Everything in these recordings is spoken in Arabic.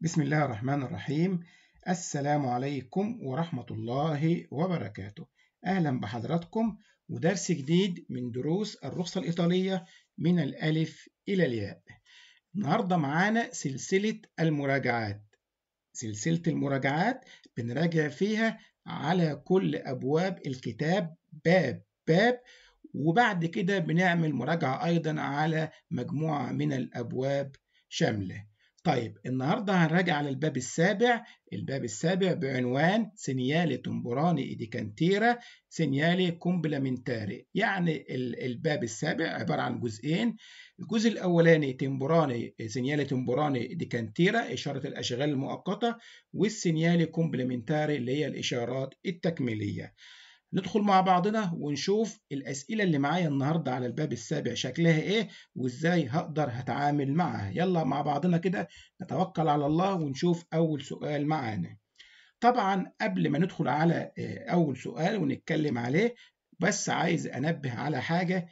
بسم الله الرحمن الرحيم السلام عليكم ورحمة الله وبركاته أهلا بحضراتكم ودرس جديد من دروس الرخصة الإيطالية من الألف إلى الياء النهاردة معانا سلسلة المراجعات سلسلة المراجعات بنراجع فيها على كل أبواب الكتاب باب باب وبعد كده بنعمل مراجعة أيضا على مجموعة من الأبواب شاملة طيب النهاردة هنراجع على الباب السابع الباب السابع بعنوان سينيالي تومبوراني إيديكانتيرا سينيالي كومبلمنتاري يعني الباب السابع عبارة عن جزئين الجزء الأولاني تمبراني سينيالي تمبوراني كانتيرا إشارة الأشغال المؤقتة والسينيالي كومبلمنتاري اللي هي الإشارات التكميلية ندخل مع بعضنا ونشوف الأسئلة اللي معايا النهاردة على الباب السابع شكلها إيه وإزاي هقدر هتعامل معها يلا مع بعضنا كده نتوكل على الله ونشوف أول سؤال معانا طبعا قبل ما ندخل على آه، أول سؤال ونتكلم عليه بس عايز أنبه على حاجة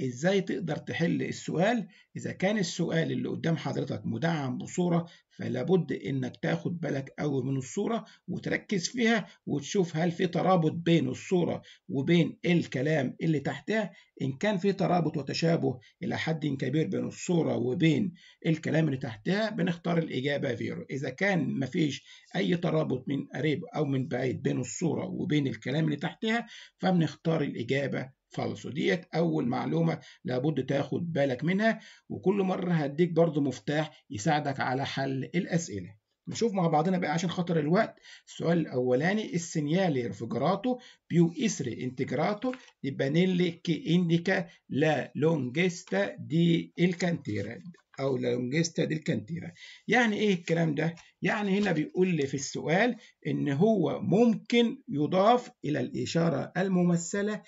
ازاي تقدر تحل السؤال اذا كان السؤال اللي قدام حضرتك مدعم بصورة فلابد انك تاخد بالك قوي من الصورة وتركز فيها وتشوف هل في ترابط بين الصورة وبين الكلام اللي تحتها ان كان في ترابط وتشابه الى حد كبير بين الصورة وبين الكلام اللي تحتها بنختار الاجابة فيرو اذا كان مفيش اي ترابط من قريب او من بعيد بين الصورة وبين الكلام اللي تحتها فبنختار الاجابة فالصو ديت أول معلومة لابد تاخد بالك منها وكل مرة هديك برضو مفتاح يساعدك على حل الأسئلة نشوف مع بعضنا بقى عشان خاطر الوقت السؤال الأولاني السينيالي رفجراتو بيو إسري انتجراتو نيلي كي إنديكا لا لونجيستا دي الكانتيرا أو لا لونجيستا دي الكانتيرا يعني إيه الكلام ده؟ يعني هنا بيقول لي في السؤال إن هو ممكن يضاف إلى الإشارة الممثلة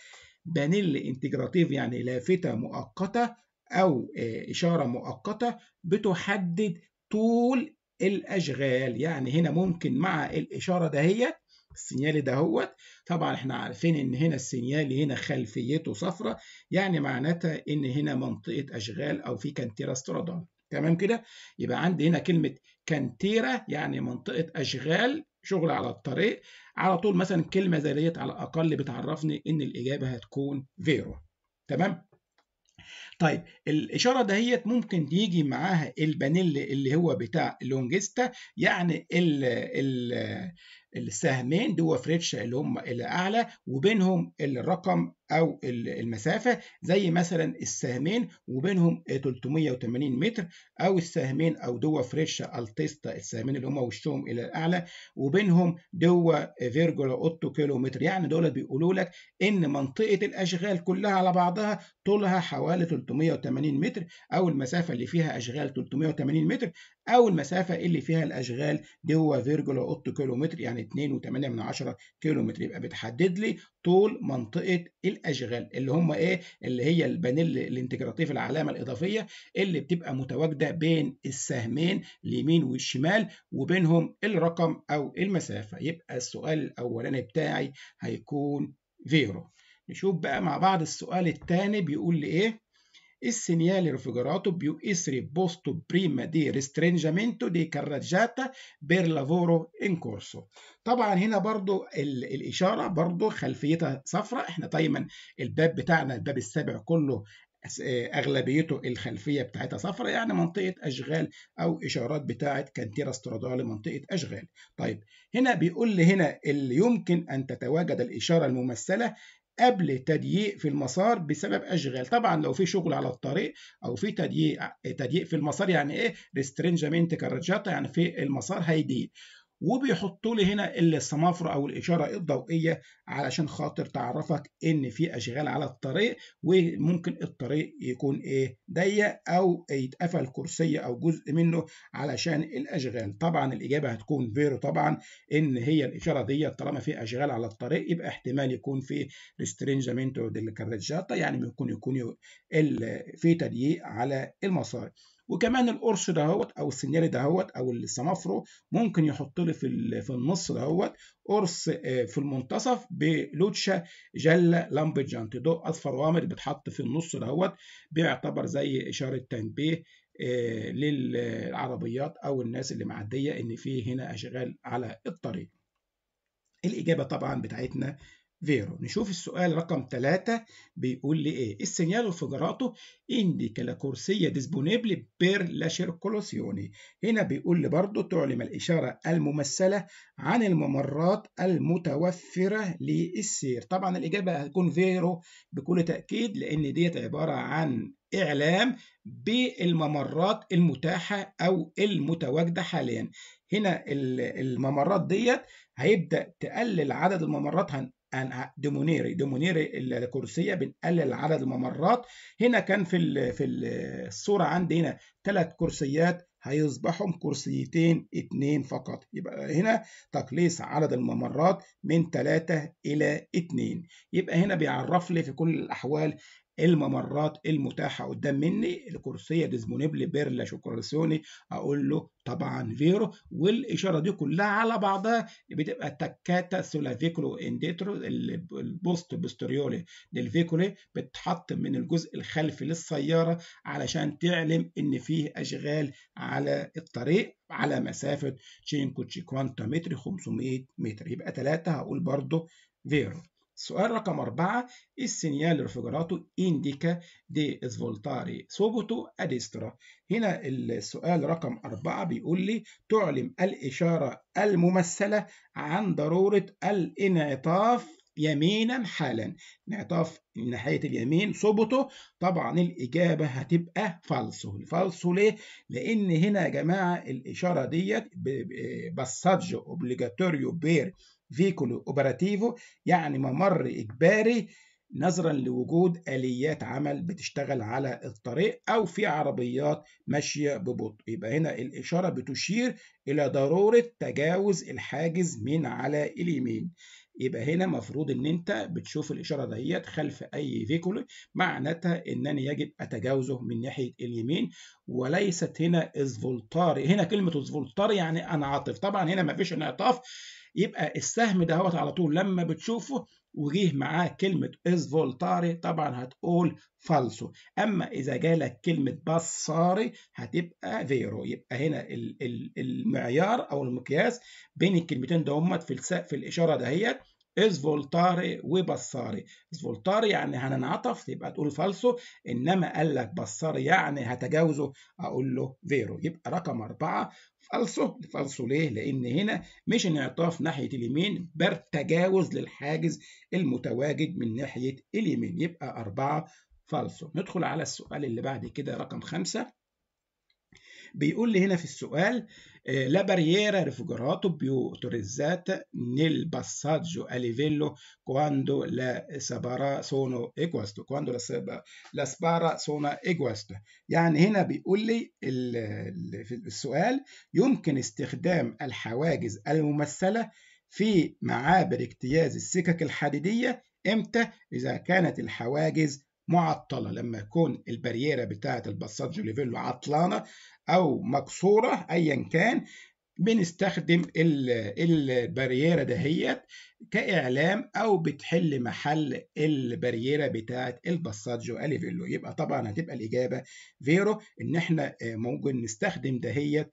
بانيل انتجراتيف يعني لافتة مؤقتة أو آه، إشارة مؤقتة بتحدد طول الأشغال يعني هنا ممكن مع الإشارة دهيت السينيالي دهوت طبعا احنا عارفين ان هنا السينيالي هنا خلفيته صفرة يعني معناتها ان هنا منطقة اشغال او في كانتيرا استرادون تمام كده يبقى عندي هنا كلمة كانتيرا يعني منطقة اشغال شغل على الطريق على طول مثلا كلمه زي ديت على الاقل بتعرفني ان الاجابه هتكون فيرو تمام طيب الاشاره دهيت ممكن يجي معاها البانيل اللي هو بتاع لونجستا يعني ال ال السهمين دو فريتش اللي هم الاعلى وبينهم الرقم او المسافه زي مثلا السهمين وبينهم 380 متر او السهمين او دو فريتش التيستا السهمين اللي هم وشهم الى الاعلى وبينهم دو فيرجولا 8 كيلو متر يعني دول بيقولوا لك ان منطقه الاشغال كلها على بعضها طولها حوالي 380 متر او المسافه اللي فيها اشغال 380 متر أو المسافة اللي فيها الأشغال دي هو فيرجولا أوت كيلومتر يعني 2.8 كيلومتر يبقى بتحدد لي طول منطقة الأشغال اللي هم إيه اللي هي البانيل الانتجراتيف العلامة الإضافية اللي بتبقى متواجدة بين السهمين اليمين والشمال وبينهم الرقم أو المسافة يبقى السؤال الأولاني بتاعي هيكون فيرو نشوف بقى مع بعض السؤال الثاني بيقول لي إيه رفجراتو بيو اسري بوستو بريما دي di دي كاراجاتا بير لافورو ان كورسو طبعا هنا برضو الاشاره برضو خلفيتها صفراء احنا دايما الباب بتاعنا الباب السابع كله اغلبيته الخلفيه بتاعتها صفراء يعني منطقه اشغال او اشارات بتاعه كانتيرا استرادالي منطقه اشغال طيب هنا بيقول لي هنا اللي يمكن ان تتواجد الاشاره الممثله قبل تضييق في المسار بسبب اشغال طبعا لو في شغل على الطريق او في تضييق تضييق في المسار يعني ايه ريسترينجمنت كراجاتا يعني في المسار هيضيق وبيحطوا لي هنا السمافرة او الاشاره الضوئيه علشان خاطر تعرفك ان في اشغال على الطريق وممكن الطريق يكون ايه ضيق او يتقفل كرسي او جزء منه علشان الاشغال طبعا الاجابه هتكون فيرو طبعا ان هي الاشاره ديت طالما في اشغال على الطريق يبقى احتمال يكون في ريسترينجامينتو ديل كارجاتا يعني ممكن يكون, يكون في تضييق على المسار وكمان القرص دهوت او السناري دهوت او السمافرو ممكن يحط لي في في النص دهوت قرص آه، في المنتصف بلوتشا جلا لامبجان ضوء اصفر غامق بيتحط في النص دهوت بيعتبر زي اشاره تنبيه آه، للعربيات او الناس اللي معديه ان في هنا اشغال على الطريق الاجابه طبعا بتاعتنا فيرو نشوف السؤال رقم 3 بيقول لي ايه السينيال وفجراته انديكا لا كورسيه ديسبونيبل بير لا كولوسيوني هنا بيقول لي برضه تعلم الاشاره الممثله عن الممرات المتوفره للسير طبعا الاجابه هتكون فيرو بكل تاكيد لان ديت عباره عن إعلام بالممرات المتاحة أو المتواجدة حاليا هنا الممرات ديت هيبدأ تقلل عدد الممرات أن دومونيري دومونيري الكرسية بنقلل عدد الممرات هنا كان في في الصورة عندي هنا ثلاث كرسيات هيصبحهم كرسيتين اتنين فقط يبقى هنا تقليص عدد الممرات من تلاتة إلى اتنين يبقى هنا بيعرف لي في كل الأحوال الممرات المتاحه قدام مني الكرسية ديزمونيبلي بيرلا شوكرسوني اقول له طبعا فيرو والاشاره دي كلها على بعضها بتبقى تكاتا سولافيكولو انديترو البوست بستريولي للفيكولي بتحط من الجزء الخلفي للسياره علشان تعلم ان فيه اشغال على الطريق على مسافه تشينكو تشيكوانتا متر 500 متر يبقى ثلاثة هقول برضو فيرو سؤال رقم أربعة السينيال رفجراتو إنديكا دي إسفولتاري سوبوتو أديسترا هنا السؤال رقم أربعة بيقول لي تعلم الإشارة الممثلة عن ضرورة الانعطاف يمينا حالا انعطاف ناحية اليمين صبته طبعا الإجابة هتبقى فالسو فالسو ليه؟ لأن هنا يا جماعة الإشارة ديت بسادج أوبليجاتوريو بير فيكولو اوبراتيفو يعني ممر إجباري نظرا لوجود آليات عمل بتشتغل على الطريق أو في عربيات ماشية ببطء يبقى هنا الإشارة بتشير إلى ضرورة تجاوز الحاجز من على اليمين يبقى هنا مفروض ان انت بتشوف الاشاره دهيت خلف اي فيكول معناتها ان انا يجب اتجاوزه من ناحيه اليمين وليست هنا اسفولتاري هنا كلمه اسفولتاري يعني انعطف طبعا هنا مفيش انعطاف يبقى السهم ده على طول لما بتشوفه وجيه معاه كلمة از فولتاري طبعا هتقول فالسو أما إذا جالك كلمة بصاري هتبقى فيرو يبقى هنا المعيار أو المقياس بين الكلمتين دهمت في في الإشارة دهيت از فولتاري وبصاري از فولتاري يعني هننعطف يبقى تقول فالسو انما قال لك بصاري يعني هتجاوزه اقول له فيرو يبقى رقم أربعة فالسو فالسو ليه لان هنا مش انعطاف ناحية اليمين بل تجاوز للحاجز المتواجد من ناحية اليمين يبقى أربعة فالسو ندخل على السؤال اللي بعد كده رقم خمسة بيقول لي هنا في السؤال آه، لا بارييرا ريفوجراتو بيو autorizzata نيل باساجو a livello quando e la spara sono e questo quando la spara يعني هنا بيقول لي في السؤال يمكن استخدام الحواجز الممثله في معابر اجتياز السكك الحديديه امتى اذا كانت الحواجز معطلة لما يكون البريرة بتاعة البساط جوليفيلو عطلانة أو مكسورة أيا كان بنستخدم البريرة دهيت كإعلام أو بتحل محل الباريرة بتاعة الباساجو أليفيلو يبقى طبعا هتبقى الإجابة فيرو إن إحنا آه، ممكن نستخدم دهيت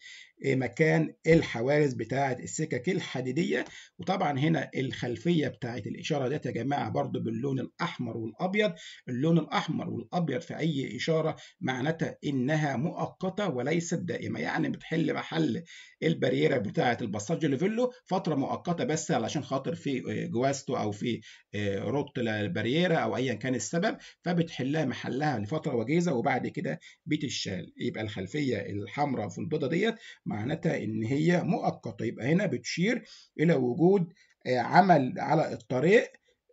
آه، مكان الحوارز بتاعة السكك الحديدية وطبعا هنا الخلفية بتاعة الإشارة ديت يا جماعة برضو باللون الأحمر والأبيض اللون الأحمر والأبيض في أي إشارة معناتها إنها مؤقتة وليست دائمة يعني بتحل محل الباريرة بتاعة الباساجو أليفيلو فترة مؤقتة بس علشان خاطر في في جوازته او في آه، ربط الباريرا او ايا كان السبب فبتحلها محلها لفتره وجيزه وبعد كده بتتشال يبقى الخلفيه الحمراء في البيضه ديت معناتها ان هي مؤقته يبقى هنا بتشير الى وجود آه، عمل على الطريق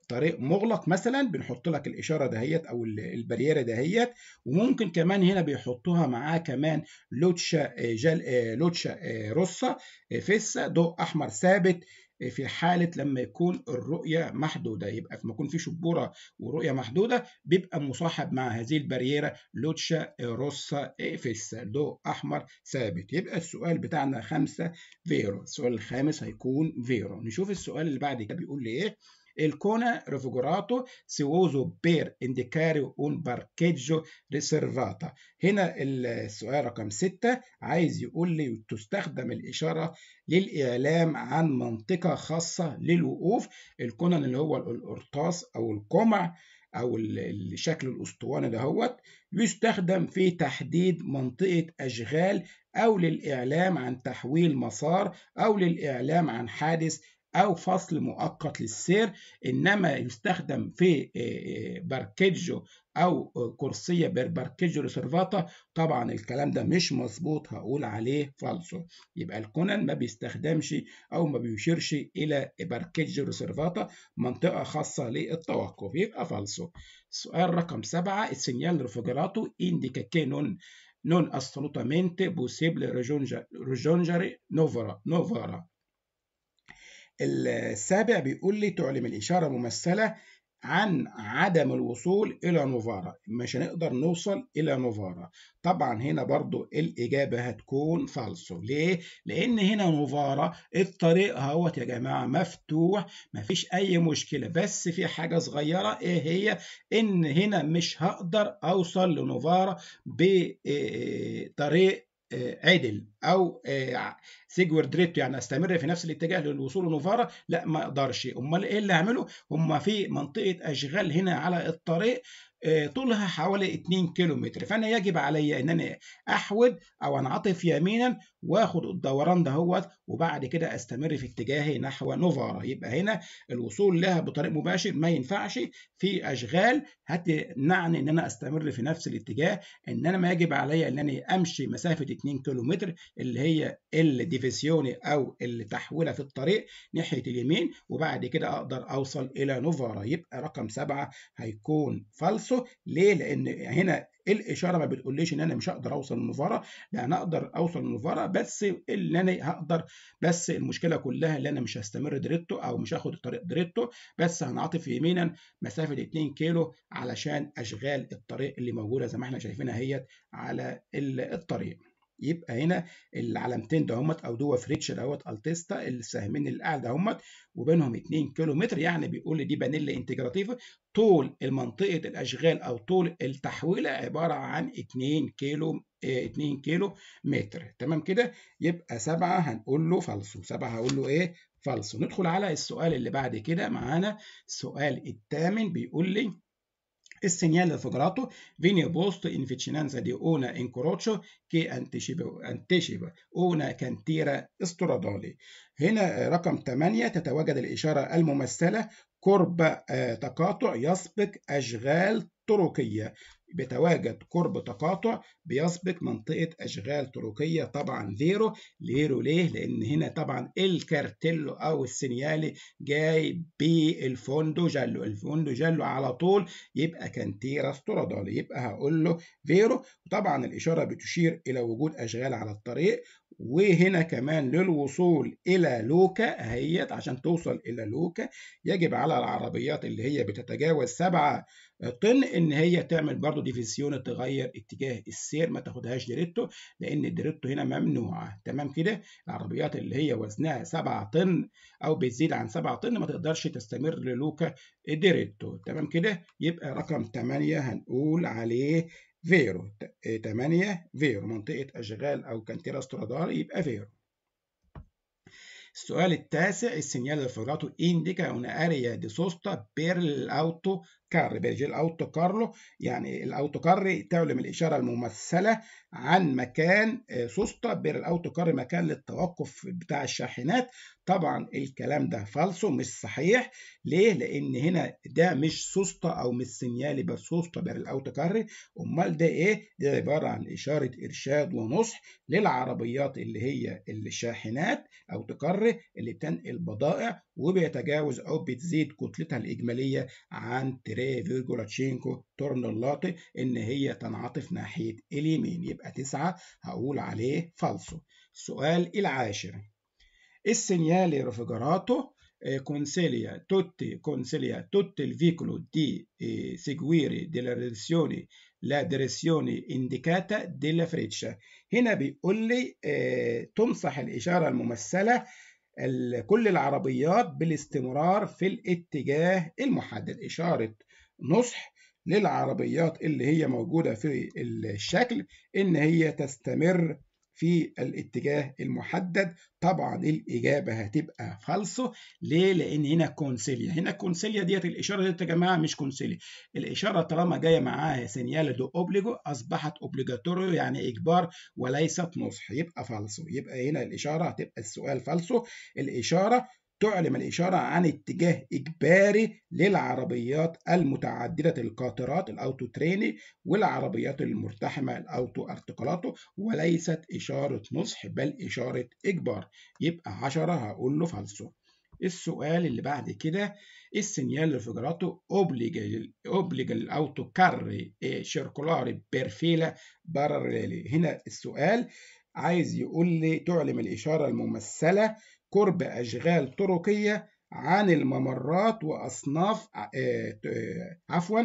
طريق مغلق مثلا بنحط لك الاشاره دهيت او البريره دهيت وممكن كمان هنا بيحطوها معاه كمان لوتشا آه، جل لوتشا رصه فيسا ضوء احمر ثابت في حالة لما يكون الرؤية محدودة يبقى لما يكون في شبورة ورؤية محدودة بيبقى مصاحب مع هذه البريرة لوتشا روسا إيفيس ضوء أحمر ثابت يبقى السؤال بتاعنا خمسة فيرو السؤال الخامس هيكون فيرو نشوف السؤال اللي بعد كده بيقول لي إيه الكونا ريفوجوراتو سيوزو بير انديكاري اون باركيجو ريسيرفاتا هنا السؤال رقم 6 عايز يقول لي تستخدم الإشارة للإعلام عن منطقة خاصة للوقوف الكونا اللي هو القرطاس أو القمع أو الشكل الأسطواني دهوت يستخدم في تحديد منطقة أشغال أو للإعلام عن تحويل مسار أو للإعلام عن حادث أو فصل مؤقت للسير إنما يستخدم في آه، آه، باركيجو أو كرسية باركيجو ريسيرفاتا طبعا الكلام ده مش مظبوط هقول عليه فالسو يبقى الكونان ما بيستخدمش أو ما بيشيرش إلى باركيجو ريسيرفاتا منطقة خاصة للتوقف يبقى فالسو سؤال رقم سبعة السينيال ريفوجراتو إنديكا كينون نون assolutamente بوسيبل raggiungere, raggiungere نوفرا Novara السابع بيقول لي تعلم الإشارة ممثلة عن عدم الوصول إلى نوفارا مش هنقدر نوصل إلى نوفارا طبعا هنا برضو الإجابة هتكون فالسو ليه؟ لأن هنا نوفارا الطريق اهوت يا جماعة مفتوح مفيش أي مشكلة بس في حاجة صغيرة إيه هي؟ إن هنا مش هقدر أوصل لنوفارا بطريق آه، عدل او آه، سيجورد ريتو يعني استمر في نفس الاتجاه للوصول لنوفارا لا ما اقدرش امال ايه اللي هعمله هم في منطقه اشغال هنا على الطريق آه، طولها حوالي 2 كيلومتر فانا يجب علي ان انا احود او انعطف يمينا واخد الدوران دهوت وبعد كده استمر في اتجاهي نحو نوفارا يبقى هنا الوصول لها بطريق مباشر ما ينفعش في اشغال هتمنعني ان انا استمر في نفس الاتجاه ان انا ما يجب علي ان انا امشي مسافه 2 كيلومتر اللي هي الديفيسيوني او التحويله في الطريق ناحيه اليمين وبعد كده اقدر اوصل الى نوفارا يبقى رقم سبعه هيكون فالسو نفسه ليه لان هنا الاشاره ما بتقوليش ان انا مش هقدر اوصل للنظاره لا انا اقدر اوصل للنظاره بس اللي انا هقدر بس المشكله كلها ان انا مش هستمر دريتو او مش هاخد الطريق دريتو بس هنعطف يمينا مسافه 2 كيلو علشان اشغال الطريق اللي موجوده زي ما احنا شايفينها اهيت على الطريق يبقى هنا العلامتين دهمت او دوا فريتش دهوت التيستا السهمين اللي قاعد دهمت وبينهم 2 كيلو متر يعني بيقول لي دي بانيلا انتجراتيفا طول المنطقه الاشغال او طول التحويله عباره عن 2 كيلو 2 آه، كيلو متر تمام كده يبقى 7 هنقول له فالصو 7 هقول له ايه فالصو ندخل على السؤال اللي بعد كده معانا السؤال الثامن بيقول لي segnala sogratto viene posto in vicinanza di un incrocio che anticipa, anticipa una cantiera استرادالي هنا رقم 8 تتواجد الإشارة الممثلة قرب تقاطع يسبق أشغال طرقية بتواجد قرب تقاطع بيسبق منطقة أشغال طرقية طبعا زيرو زيرو ليه؟ لأن هنا طبعا الكارتيلو أو السينيالي جاي بالفوندو جالو الفوندو جالو على طول يبقى كانتيرا استرادالي يبقى هقول له فيرو وطبعا الإشارة بتشير إلى وجود أشغال على الطريق وهنا كمان للوصول إلى لوكا اهيت عشان توصل إلى لوكا يجب على العربيات اللي هي بتتجاوز سبعة طن إن هي تعمل برضو ديفيسيون تغير اتجاه السير ما تاخدهاش ديريتو لأن الديريتو هنا ممنوعة تمام كده العربيات اللي هي وزنها 7 طن أو بتزيد عن 7 طن ما تقدرش تستمر للوكا ديريتو تمام كده يبقى رقم 8 هنقول عليه فيرو 8 إيه، فيرو منطقة أشغال أو كانتيرا استرادال يبقى فيرو السؤال التاسع السينيال الفراتو إنديكا أون أريا دي سوستا بيرل اوتو كار بيرجي الأوتو كارلو يعني الأوتو كار تعلم الإشارة الممثلة عن مكان آه، سوستا بير الأوتو كار مكان للتوقف بتاع الشاحنات طبعا الكلام ده فالسو مش صحيح ليه لأن هنا ده مش سوستا أو مش سينيالي بس سوستا بير الأوتو كار أمال ده إيه ده عبارة عن إشارة إرشاد ونصح للعربيات اللي هي الشاحنات أو تكر اللي بتنقل بضائع وبيتجاوز أو بتزيد كتلتها الإجمالية عن تري 3.5 اللاطي إن هي تنعطف ناحية اليمين يبقى 9 هقول عليه فالسو السؤال العاشر السينيالي رفجراتو كونسيليا توتي كونسيليا توتي الفيكولو دي سيجويري دي لا ريسيوني لا ديريسيوني انديكاتا دي لا فريتشا هنا بيقول لي تمسح آه، تنصح الإشارة الممثلة كل العربيات بالاستمرار في الاتجاه المحدد إشارة نصح للعربيات اللي هي موجودة في الشكل إن هي تستمر في الاتجاه المحدد طبعا الإجابة هتبقى فالصة ليه؟ لأن هنا كونسيليا هنا كونسيليا ديت الإشارة ديت يا جماعة مش كونسيليا الإشارة طالما جاية معاها سينيال دو أوبليجو أصبحت أوبليجاتوريو يعني إجبار وليست نصح يبقى فالصة يبقى هنا الإشارة هتبقى السؤال فالصة الإشارة تعلم الإشارة عن اتجاه إجباري للعربيات المتعددة القاطرات الأوتو تريني والعربيات المرتحمة الأوتو ارتقالاتو وليست إشارة نصح بل إشارة إجبار يبقى 10 هقول له فالسو السؤال اللي بعد كده السينيال ريفرجراتو اوبليج اوبليجا الاوتو كاري إيه شيركولاري بيرفيلا باراليلي هنا السؤال عايز يقول لي تعلم الإشارة الممثلة قرب أشغال طرقية عن الممرات وأصناف آه، آه، عفوا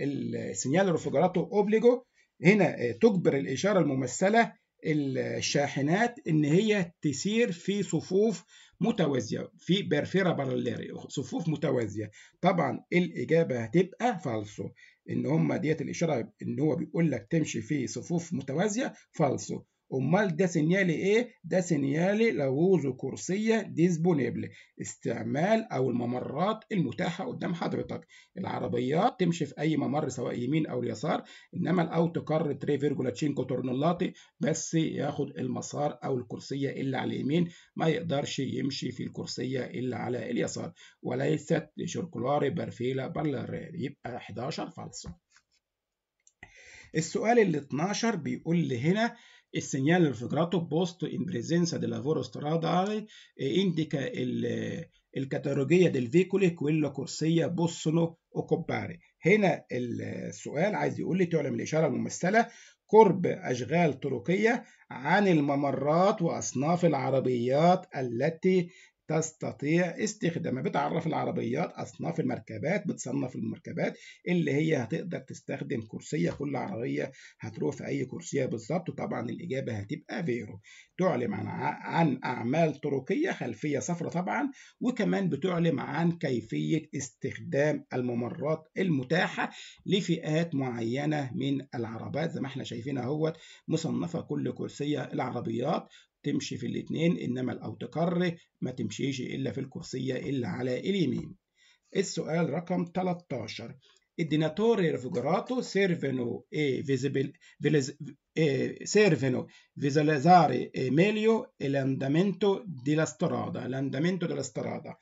السينيال رفجراتو أوبليجو هنا آه، تجبر الإشارة الممثلة الشاحنات إن هي تسير في صفوف متوازية في بيرفيرا باراليري صفوف متوازية طبعا الإجابة هتبقى فالسو إن هما ديت الإشارة إن هو بيقول لك تمشي في صفوف متوازية فالسو أمال ده سينيالي إيه؟ ده سينيالي لغوزو كرسية ديسبونيبل استعمال أو الممرات المتاحة قدام حضرتك العربيات تمشي في أي ممر سواء يمين أو اليسار إنما الأوتو كار تريفيرجولاتشينكو تورنلاتي بس ياخد المسار أو الكرسية اللي على اليمين ما يقدرش يمشي في الكرسية اللي على اليسار وليست شركولاري برفيلا بالرير يبقى 11 فالصة السؤال ال 12 بيقول لي هنا Il segnale infiltrato posto in presenza del lavoro stradale e indica il, il categoria del veicolo e quello corsia possono occupare هنا السؤال عايز يقول لي تعلم الإشارة الممثلة قرب أشغال طرقية عن الممرات وأصناف العربيات التي تستطيع استخدامها بتعرف العربيات أصناف المركبات بتصنف المركبات اللي هي هتقدر تستخدم كرسية كل عربية هتروح في أي كرسية بالظبط وطبعا الإجابة هتبقى فيرو تعلم عن, عن أعمال طرقية خلفية صفراء طبعا وكمان بتعلم عن كيفية استخدام الممرات المتاحة لفئات معينة من العربات زي ما احنا شايفين اهوت مصنفة كل كرسية العربيات تمشي في الاتنين إنما الاوتوكار ما تمشيش إلا في الكرسية إلا على اليمين السؤال رقم 13 الديناتوري ريفوجراتو سيرفينو اي فيزيبل إيه سيرفينو فيزالازاري ميليو الاندامينتو دي لاسترادا الاندامينتو دي لاسترادا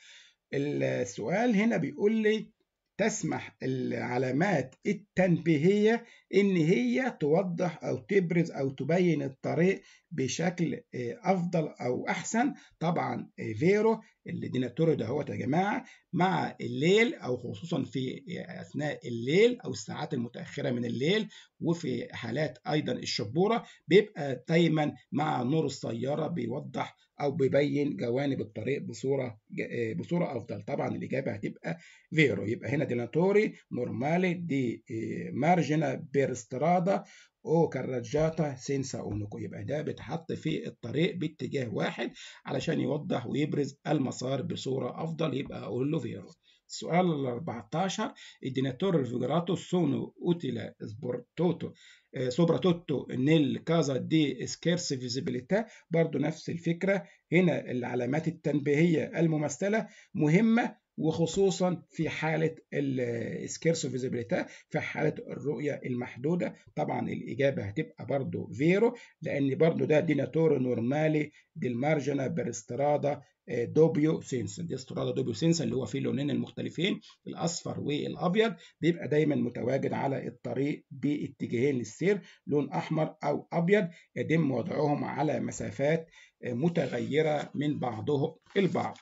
السؤال هنا بيقول لي تسمح العلامات التنبيهية إن هي توضح أو تبرز أو تبين الطريق بشكل آه، أفضل أو أحسن طبعا آه، فيرو اللي ديناتورو ده هو يا جماعة مع الليل أو خصوصا في آه، أثناء الليل أو الساعات المتأخرة من الليل وفي حالات أيضا الشبورة بيبقى دايما مع نور السيارة بيوضح أو بيبين جوانب الطريق بصورة آه، بصورة أفضل طبعا الإجابة هتبقى فيرو يبقى هنا ديناتوري نورمالي دي آه، مارجنا بيرسترادا او كراجاتا سينسا اونوكو يبقى ده بيتحط في الطريق باتجاه واحد علشان يوضح ويبرز المسار بصورة أفضل يبقى أقول له فيرو السؤال ال 14 الديناتور الفيجراتو سونو اوتيلا سبورتوتو آه، سوبراتوتو نيل كازا دي سكيرس فيزيبيليتا برضو نفس الفكرة هنا العلامات التنبيهية الممثلة مهمة وخصوصا في حاله السكيرسو فيزيبيليتا في حاله الرؤيه المحدوده طبعا الاجابه هتبقى برضو فيرو لان برضو ده ديناتورو نورمالي ديلمارجنا برسترادا آه، دوبيو سينس دي استرادا دوبيو سينس اللي هو فيه اللونين المختلفين الاصفر والابيض بيبقى دايما متواجد على الطريق باتجاهين للسير لون احمر او ابيض يتم وضعهم على مسافات آه، متغيره من بعضهم البعض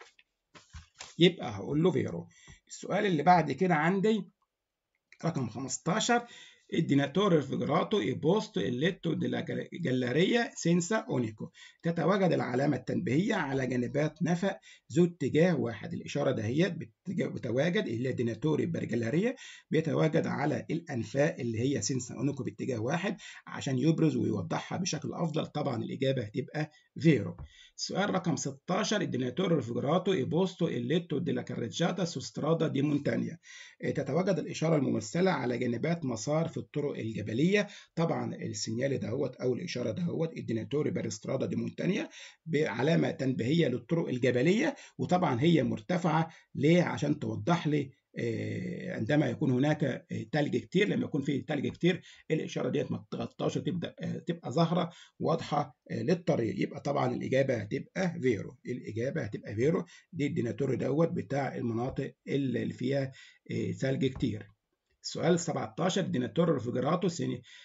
يبقى هقول له فيرو السؤال اللي بعد كده عندي رقم 15 الديناتور ريفرجراتو إيبوستو إليتو ديلا جلارية سينسا أونيكو تتواجد العلامة التنبيهية على جانبات نفق ذو اتجاه واحد الإشارة دهيت بتواجد اللي هي ديناتور البرجلارية بيتواجد على الأنفاق اللي هي سينسا أونيكو باتجاه واحد عشان يبرز ويوضحها بشكل أفضل طبعا الإجابة هتبقى فيرو سؤال رقم 16 الديناتور ريفرجراتو إيبوستو إليتو ديلا كارجاتا سوسترادا دي مونتانيا تتواجد الإشارة الممثلة على جانبات مسار في الطرق الجبليه طبعا السينيال دهوت او الاشاره دهوت الديناتوري بارسترادا دي مونتانيا بعلامه تنبيهيه للطرق الجبليه وطبعا هي مرتفعه ليه عشان توضح لي آه، عندما يكون هناك آه، تلج كتير لما يكون في تلج كتير الاشاره ديت ما تغطاش تبدا آه، تبقى ظاهره واضحه للطريق يبقى طبعا الاجابه هتبقى فيرو الاجابه هتبقى فيرو دي الديناتوري دوت بتاع المناطق اللي فيها ثلج كتير السؤال 17 ديناتور رفيجراتو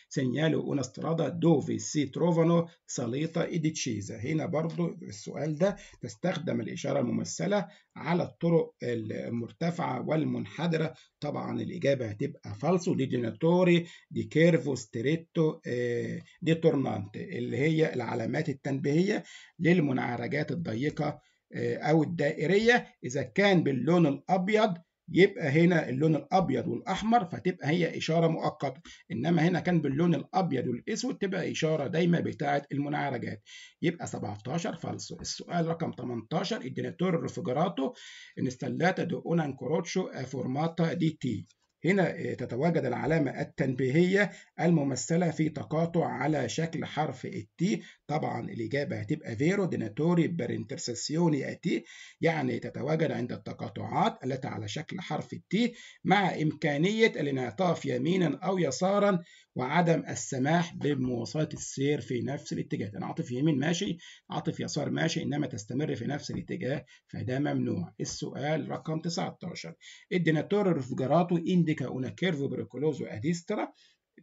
سينيالو اوناسترادا strada dove سي تروفانو سليطا ايدي تشيزا هنا برضو السؤال ده تستخدم الإشارة الممثلة على الطرق المرتفعة والمنحدرة طبعا الإجابة هتبقى فالسو دي ديناتوري دي كيرفو ستريتو آه، دي تورنانت اللي هي العلامات التنبيهية للمنعرجات الضيقة آه، أو الدائرية إذا كان باللون الأبيض يبقى هنا اللون الابيض والاحمر فتبقى هي اشاره مؤقته انما هنا كان باللون الابيض والاسود تبقى اشاره دايمه بتاعه المنعرجات يبقى 17 السؤال رقم 18 الديناتور الرفجراتو انستلاتا دو اون انكروتشو فورماتا دي تي هنا آه، تتواجد العلامة التنبيهية الممثلة في تقاطع على شكل حرف التي طبعا الإجابة هتبقى فيرو ديناتوري برينترسيسيوني أتي يعني تتواجد عند التقاطعات التي على شكل حرف التي مع إمكانية الانعطاف يمينا أو يسارا وعدم السماح بمواصلة السير في نفس الاتجاه يعني انعطف يمين ماشي عطف يسار ماشي إنما تستمر في نفس الاتجاه فده ممنوع السؤال رقم 19 الديناتور رفجراتو إنديكا أونا كيرفو بريكولوزو أديسترا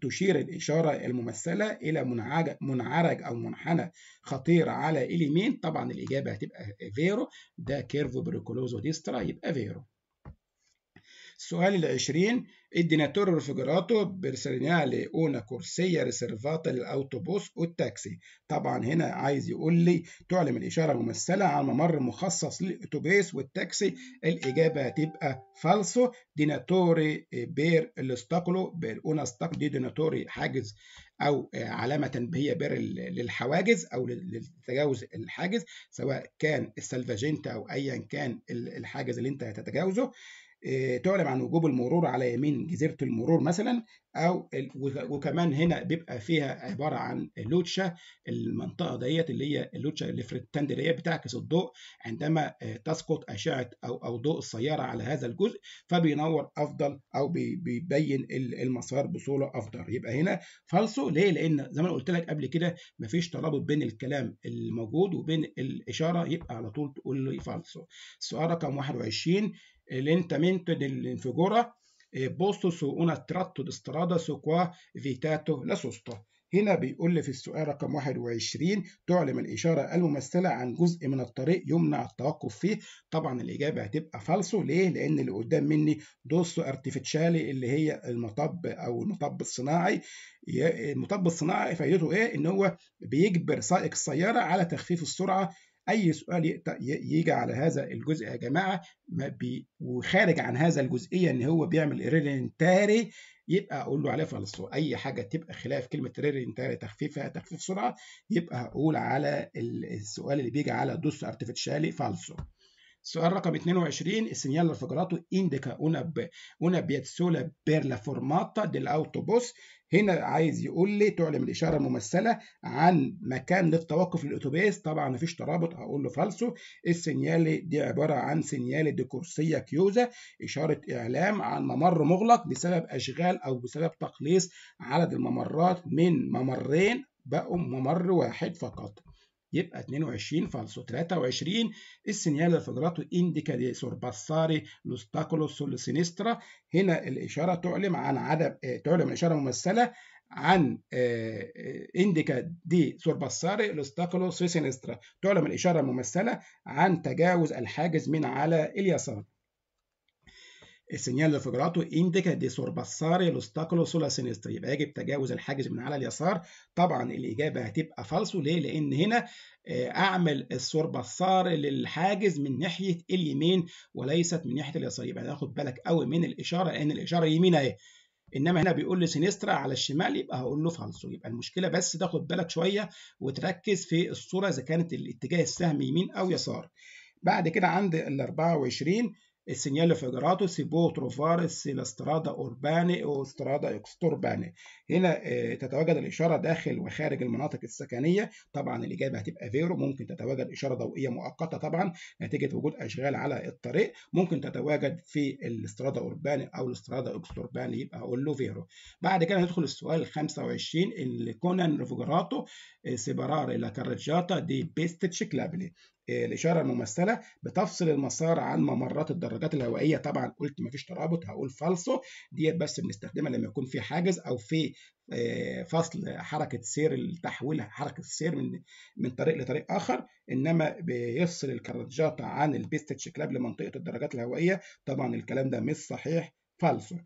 تشير الإشارة الممثلة إلى منعرج أو منحنى خطير على إليمين طبعا الإجابة هتبقى فيرو ده كيرفو بريكولوزو ديسترا يبقى فيرو السؤال العشرين الديناتور رفيجراتو برسينالي اونا كورسيا ريسيرفاتا للاوتوبوس والتاكسي طبعا هنا عايز يقول لي تعلم الاشاره ممثله على ممر مخصص للاتوبيس والتاكسي الاجابه هتبقى فالسو ديناتوري بير الاستاكلو بير اونا استاكلو دي ديناتوري حاجز او علامه تنبيهيه بير للحواجز او لتجاوز الحاجز سواء كان السلفاجينتا او ايا كان الحاجز اللي انت هتتجاوزه آه، تعلن عن وجوب المرور على يمين جزيرة المرور مثلا أو وكمان هنا بيبقى فيها عبارة عن لوتشا المنطقة ديت اللي هي اللوتشا الفرتاند اللي هي بتعكس الضوء عندما آه، تسقط أشعة أو أو ضوء السيارة على هذا الجزء فبينور أفضل أو بيبين المسار بصورة أفضل يبقى هنا فالصو ليه؟ لأن زي ما قلت لك قبل كده مفيش ترابط بين الكلام الموجود وبين الإشارة يبقى على طول تقول لي فالصو السؤال رقم 21 lentamente dell'infigura e posto su una tratto di strada su qua vitato la sosta هنا بيقول في السؤال رقم 21 تعلم الإشارة الممثلة عن جزء من الطريق يمنع التوقف فيه طبعا الإجابة هتبقى فالسو ليه؟ لأن اللي قدام مني دوسو ارتفيتشالي اللي هي المطب أو المطب الصناعي المطب الصناعي فايدته إيه؟ إن هو بيجبر سائق السيارة على تخفيف السرعة أي سؤال يجي على هذا الجزء يا جماعة وخارج عن هذا الجزئية إن هو بيعمل ايرينتاري يبقى أقول له عليه فلسفة أي حاجة تبقى خلاف كلمة ايرينتاري تخفيفها تخفيف سرعة يبقى هقول على السؤال اللي بيجي على دوس ارتفيشالي فالسو سؤال رقم 22 السيgnale raffigurato اندكا اونا بيتسولا بير لا فورماتا formata dell'autobus هنا عايز يقول لي تعلم الإشارة الممثلة عن مكان للتوقف للأتوبيس طبعا مفيش ترابط هقول له فالسو السنيالي دي عبارة عن سنيالي دي كيوزا إشارة إعلام عن ممر مغلق بسبب أشغال أو بسبب تقليص عدد الممرات من ممرين بقوا ممر واحد فقط يبقى 22 فالسو 23 السينيال فيدراتو انديكا دي سورباساري لوستاكولو سول سينسترا هنا الاشاره تعلم عن عدم آه، تعلم الاشاره ممثله عن انديكا دي سورباساري لوستاكولو سينسترا تعلم الاشاره ممثله عن تجاوز الحاجز من على اليسار del لفجراته indica di sorpassare l'ostacolo sulla sinistra يبقى يجب تجاوز الحاجز من على اليسار طبعا الاجابه هتبقى فالسو ليه لان هنا اعمل السوربسار للحاجز من ناحيه اليمين وليست من ناحيه اليسار يبقى ناخد بالك قوي من الاشاره لان الاشاره يمين اهي انما هنا بيقول لي سينسترا على الشمال يبقى هقول له فالسو يبقى المشكله بس تاخد بالك شويه وتركز في الصوره اذا كانت الاتجاه السهم يمين او يسار بعد كده عند ال 24 السينيال e trovare سيبو la strada اورباني او استرادا اكستورباني هنا تتواجد الاشاره داخل وخارج المناطق السكنيه طبعا الاجابه هتبقى فيرو ممكن تتواجد اشاره ضوئيه مؤقته طبعا نتيجه وجود اشغال على الطريق ممكن تتواجد في الاسترادا اورباني او الاسترادا اكستورباني يبقى اقول له فيرو بعد كده ندخل السؤال 25 اللي كونان ريفوجراتو سيبراري لا كارجاتا دي بيست تشيكلابلي الإشارة الممثلة بتفصل المسار عن ممرات الدراجات الهوائية طبعا قلت مفيش ترابط هقول فالصو ديت بس بنستخدمها لما يكون في حاجز أو في آه، فصل حركة سير التحويل حركة السير من من طريق لطريق آخر إنما بيفصل الكراجات عن البيستد كلاب لمنطقة الدراجات الهوائية طبعا الكلام ده مش صحيح فالصو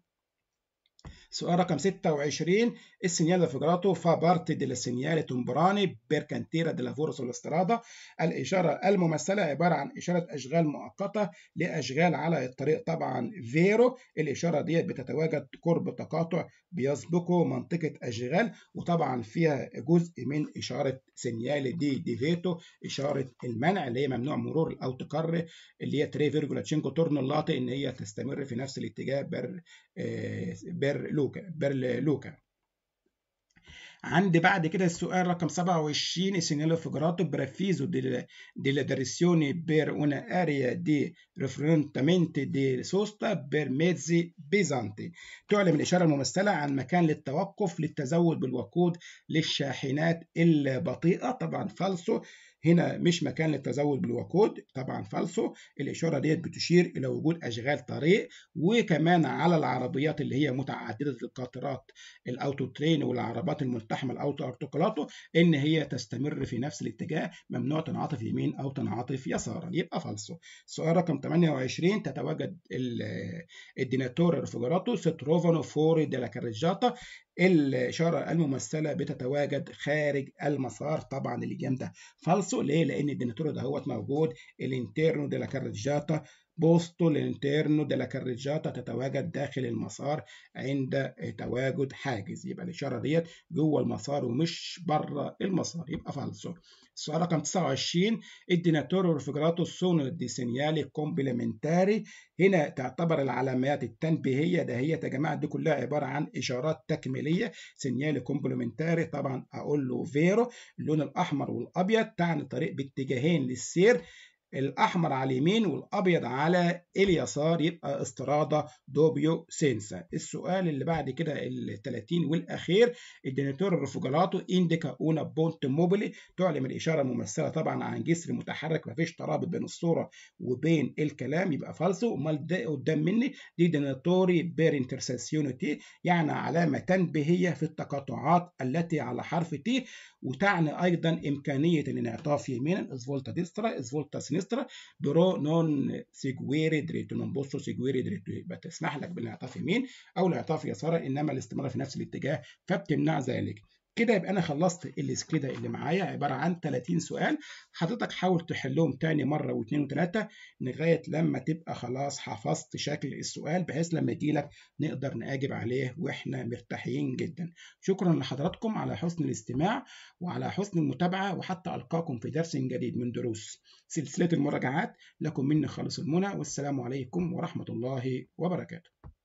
سؤال رقم 26 إيه السينيال فيجراتو فا بارتي ديلا سينيال تومبراني بيركانتيرا ديلا فورس والاسترادا الإشارة الممثلة عبارة عن إشارة أشغال مؤقتة لأشغال على الطريق طبعا فيرو الإشارة ديت بتتواجد قرب تقاطع بيسبقه منطقة أشغال وطبعا فيها جزء من إشارة سينيال دي ديفيتو إشارة المنع اللي هي ممنوع مرور أو تقر اللي هي تري فيرجولا تشينكو تورنو اللاطي إن هي تستمر في نفس الاتجاه بر آه، بر لوكا لوكا عندي بعد كده السؤال رقم 27 سينيلو فيجراتو برافيزو لا دريسيوني بير اون اريا دي ريفرونتامنت دي سوستا بير ميزي بيزانتي تعلم الإشارة الممثلة عن مكان للتوقف للتزود بالوقود للشاحنات البطيئة طبعا فالسو هنا مش مكان للتزود بالوقود طبعا فالصو الإشارة ديت بتشير إلى وجود أشغال طريق وكمان على العربيات اللي هي متعددة القاطرات الأوتو ترين والعربات الملتحمة الأوتو أرتكولاتو إن هي تستمر في نفس الاتجاه ممنوع تنعطف يمين أو تنعطف يسارا يبقى فالصو السؤال رقم 28 تتواجد الديناتور الرفجراتو ستروفانو فوري ديلا كارجاتا الإشارة الممثلة بتتواجد خارج المسار طبعا جنب ده فالصو ليه؟ لأن الديناتور ده موجود الانترنو دي لا كارجاتا بوستو الانترنو ديلا كارجاتا تتواجد داخل المسار عند تواجد حاجز يبقى الإشارة ديت جوه المسار ومش بره المسار يبقى فالسو السؤال رقم 29 الديناتور رفيجراتو سونو دي سينيالي كومبلمنتاري هنا تعتبر العلامات التنبيهية دهيت يا جماعة دي كلها عبارة عن إشارات تكميلية سينيالي كومبلمنتاري طبعا أقول له فيرو اللون الأحمر والأبيض تعني طريق باتجاهين للسير الأحمر على اليمين والأبيض على اليسار يبقى استرادة دوبيو سينسا السؤال اللي بعد كده ال 30 والأخير الديناتور رفوجالاتو إنديكا أونا بونت موبيلي تعلم الإشارة الممثلة طبعا عن جسر متحرك مفيش ترابط بين الصورة وبين الكلام يبقى فالسو أمال ده قدام مني دي ديناتوري بير انترسيسيونتي يعني علامة تنبيهية في التقاطعات التي على حرف تي وتعني أيضا إمكانية الانعطاف يمينا إزفولتا ديسترا إزفولتا سينسترا اوركسترا برو نون سيجويري دريتو نون سيجويري دريتو يبقى تسمح لك بالانعطاف يمين او الانعطاف يسار انما الاستمرار في نفس الاتجاه فبتمنع ذلك كده يبقى انا خلصت الاسكيدا اللي معايا عباره عن 30 سؤال حضرتك حاول تحلهم تاني مره واثنين وثلاثه لغايه لما تبقى خلاص حفظت شكل السؤال بحيث لما يجي لك نقدر ناجب عليه واحنا مرتاحين جدا شكرا لحضراتكم على حسن الاستماع وعلى حسن المتابعه وحتى القاكم في درس جديد من دروس سلسله المراجعات لكم مني خالص المنى والسلام عليكم ورحمه الله وبركاته